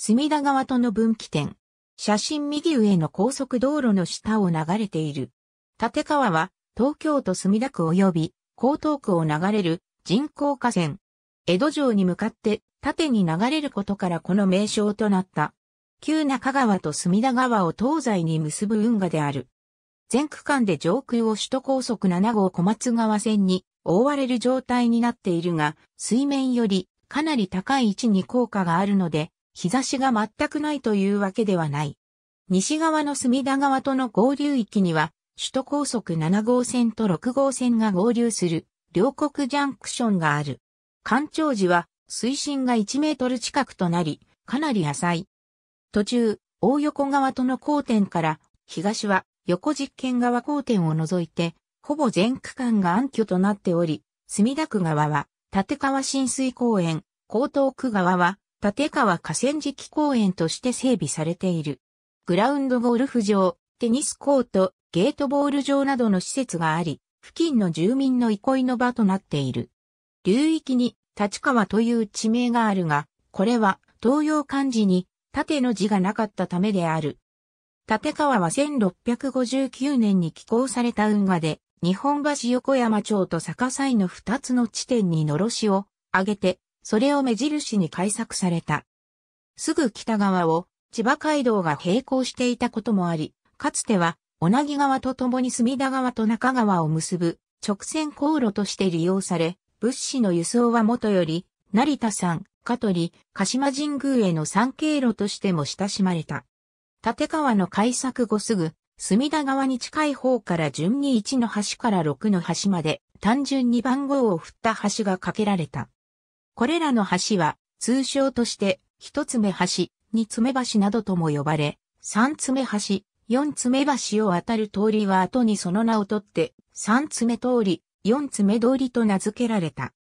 隅田川との分岐点。写真右上の高速道路の下を流れている。立川は東京都墨田区及び江東区を流れる人工河川。江戸城に向かって縦に流れることからこの名称となった。旧中川と隅田川を東西に結ぶ運河である。全区間で上空を首都高速7号小松川線に覆われる状態になっているが、水面よりかなり高い位置に効果があるので、日差しが全くないというわけではない。西側の隅田川との合流域には、首都高速7号線と6号線が合流する、両国ジャンクションがある。干潮時は、水深が1メートル近くとなり、かなり浅い。途中、大横川との交点から、東は横実験側交点を除いて、ほぼ全区間が暗渠となっており、墨田区側は、立川浸水公園、江東区側は、立川河川敷公園として整備されている。グラウンドゴルフ場、テニスコート、ゲートボール場などの施設があり、付近の住民の憩いの場となっている。流域に立川という地名があるが、これは東洋漢字に縦の字がなかったためである。立川は1659年に寄港された運河で、日本橋横山町と坂西の二つの地点にのろしを上げて、それを目印に改作された。すぐ北側を千葉街道が並行していたこともあり、かつては女木川と共に隅田川と中川を結ぶ直線航路として利用され、物資の輸送はもとより、成田山、香取、鹿島神宮への参経路としても親しまれた。立川の開削後すぐ、隅田川に近い方から順に1の橋から6の橋まで、単純に番号を振った橋が架けられた。これらの橋は、通称として、一つ目橋、二つ目橋などとも呼ばれ、三つ目橋、四つ目橋を渡る通りは後にその名をとって、三つ目通り、四つ目通りと名付けられた。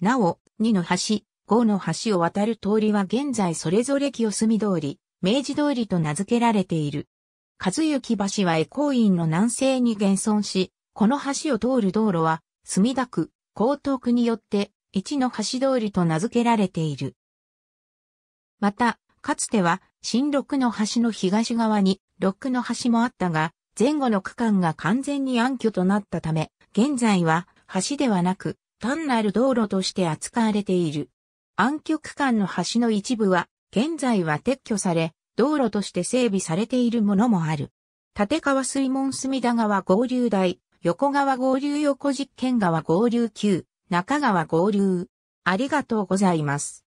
なお、二の橋、五の橋を渡る通りは現在それぞれ清澄通り、明治通りと名付けられている。和幸橋は江光院の南西に現存し、この橋を通る道路は、墨田区、江東区によって一の橋通りと名付けられている。また、かつては、新六の橋の東側に六の橋もあったが、前後の区間が完全に暗渠となったため、現在は橋ではなく、単なる道路として扱われている。暗渠区間の橋の一部は、現在は撤去され、道路として整備されているものもある。立川水門隅田川合流台、横川合流横実験川合流9。中川合流。ありがとうございます。